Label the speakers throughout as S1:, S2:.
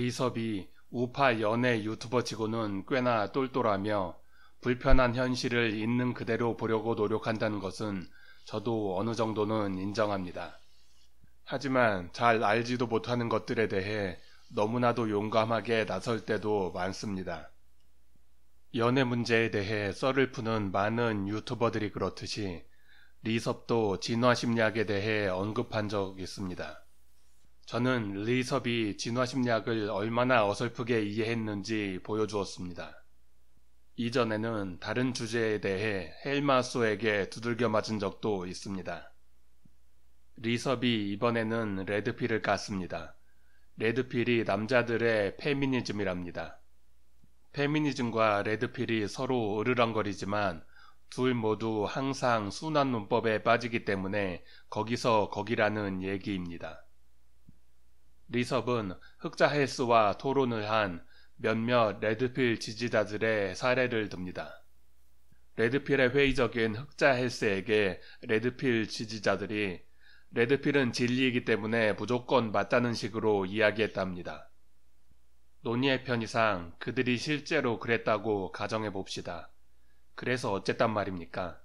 S1: 리섭이 우파 연애 유튜버치고는 꽤나 똘똘하며 불편한 현실을 있는 그대로 보려고 노력한다는 것은 저도 어느 정도는 인정합니다. 하지만 잘 알지도 못하는 것들에 대해 너무나도 용감하게 나설 때도 많습니다. 연애 문제에 대해 썰을 푸는 많은 유튜버들이 그렇듯이 리섭도 진화 심리학에 대해 언급한 적 있습니다. 저는 리섭이 진화심리학을 얼마나 어설프게 이해했는지 보여주었습니다. 이전에는 다른 주제에 대해 헬마소에게 두들겨 맞은 적도 있습니다. 리섭이 이번에는 레드필을 깠습니다. 레드필이 남자들의 페미니즘이랍니다. 페미니즘과 레드필이 서로 으르렁거리지만 둘 모두 항상 순환 논법에 빠지기 때문에 거기서 거기라는 얘기입니다. 리섭은 흑자 헬스와 토론을 한 몇몇 레드필 지지자들의 사례를 듭니다. 레드필의 회의적인 흑자 헬스에게 레드필 지지자들이 레드필은 진리이기 때문에 무조건 맞다는 식으로 이야기했답니다. 논의의 편의상 그들이 실제로 그랬다고 가정해 봅시다. 그래서 어쨌단 말입니까?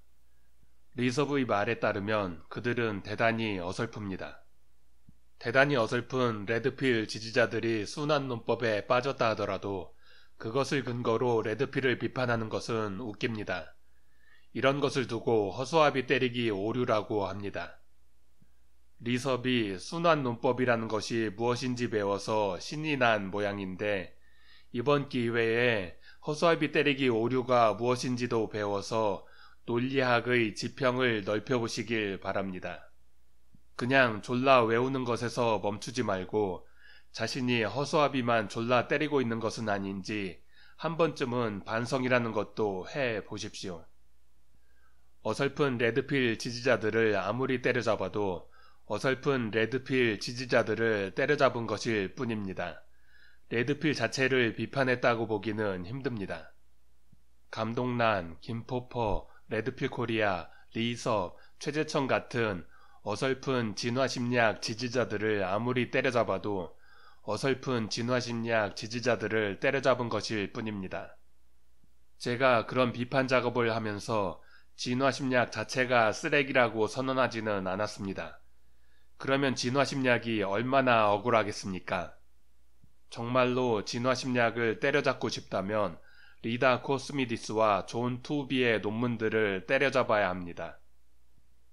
S1: 리서브의 말에 따르면 그들은 대단히 어설픕니다. 대단히 어설픈 레드필 지지자들이 순한 논법에 빠졌다 하더라도 그것을 근거로 레드필을 비판하는 것은 웃깁니다. 이런 것을 두고 허수아비 때리기 오류라고 합니다. 리섭이 순환 논법이라는 것이 무엇인지 배워서 신이 난 모양인데 이번 기회에 허수아비 때리기 오류가 무엇인지도 배워서 논리학의 지평을 넓혀보시길 바랍니다. 그냥 졸라 외우는 것에서 멈추지 말고 자신이 허수아비만 졸라 때리고 있는 것은 아닌지 한 번쯤은 반성이라는 것도 해 보십시오. 어설픈 레드필 지지자들을 아무리 때려잡아도 어설픈 레드필 지지자들을 때려잡은 것일 뿐입니다. 레드필 자체를 비판했다고 보기는 힘듭니다. 감독란, 김포퍼, 레드필 코리아, 리섭, 최재천 같은 어설픈 진화심리학 지지자들을 아무리 때려잡아도 어설픈 진화심리학 지지자들을 때려잡은 것일 뿐입니다. 제가 그런 비판 작업을 하면서 진화심리학 자체가 쓰레기라고 선언하지는 않았습니다. 그러면 진화심리학이 얼마나 억울하겠습니까? 정말로 진화심리학을 때려잡고 싶다면 리다 코스미디스와 존 투비의 논문들을 때려잡아야 합니다.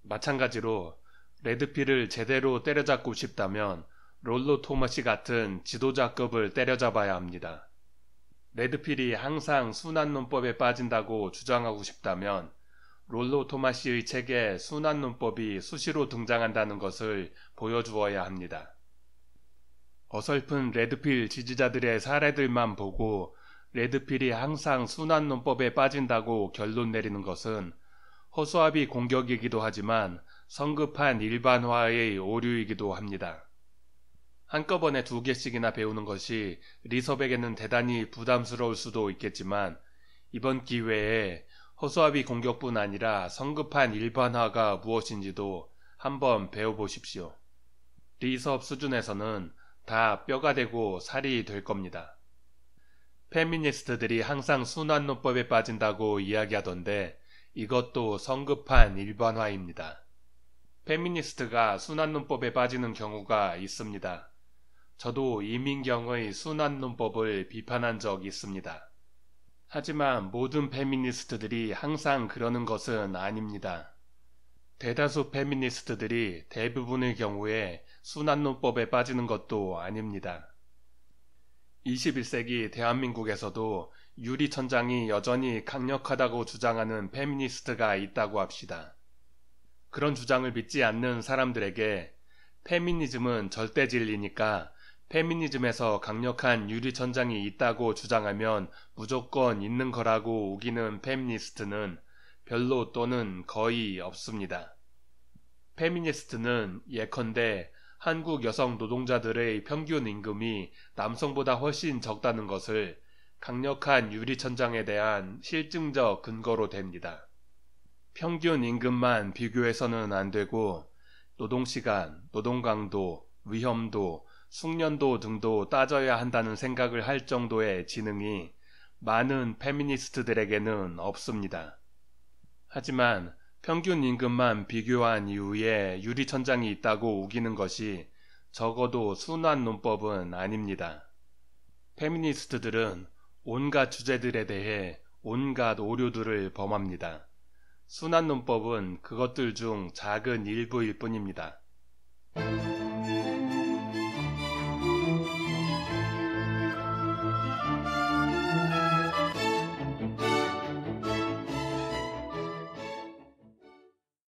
S1: 마찬가지로 레드필을 제대로 때려잡고 싶다면 롤로 토머시 같은 지도자급을 때려잡아야 합니다. 레드필이 항상 순환 논법에 빠진다고 주장하고 싶다면 롤로 토마시의 책에 순환 논법이 수시로 등장한다는 것을 보여주어야 합니다. 어설픈 레드필 지지자들의 사례들만 보고 레드필이 항상 순환 논법에 빠진다고 결론 내리는 것은 허수아비 공격이기도 하지만 성급한 일반화의 오류이기도 합니다. 한꺼번에 두 개씩이나 배우는 것이 리섭에게는 대단히 부담스러울 수도 있겠지만 이번 기회에 허수아비 공격뿐 아니라 성급한 일반화가 무엇인지도 한번 배워보십시오. 리섭 수준에서는 다 뼈가 되고 살이 될 겁니다. 페미니스트들이 항상 순환론법에 빠진다고 이야기하던데 이것도 성급한 일반화입니다. 페미니스트가 순환론법에 빠지는 경우가 있습니다. 저도 이민경의 순환론법을 비판한 적 있습니다. 하지만 모든 페미니스트들이 항상 그러는 것은 아닙니다. 대다수 페미니스트들이 대부분의 경우에 순환론법에 빠지는 것도 아닙니다. 21세기 대한민국에서도 유리천장이 여전히 강력하다고 주장하는 페미니스트가 있다고 합시다. 그런 주장을 믿지 않는 사람들에게 페미니즘은 절대 진리니까 페미니즘에서 강력한 유리천장이 있다고 주장하면 무조건 있는 거라고 우기는 페미니스트는 별로 또는 거의 없습니다. 페미니스트는 예컨대 한국 여성 노동자들의 평균 임금이 남성보다 훨씬 적다는 것을 강력한 유리천장에 대한 실증적 근거로 됩니다. 평균 임금만 비교해서는 안 되고 노동시간, 노동강도, 위험도, 숙련도 등도 따져야 한다는 생각을 할 정도의 지능이 많은 페미니스트들에게는 없습니다. 하지만 평균 임금만 비교한 이후에 유리천장이 있다고 우기는 것이 적어도 순환 논법은 아닙니다. 페미니스트들은 온갖 주제들에 대해 온갖 오류들을 범합니다. 순환논법은 그것들 중 작은 일부일 뿐입니다.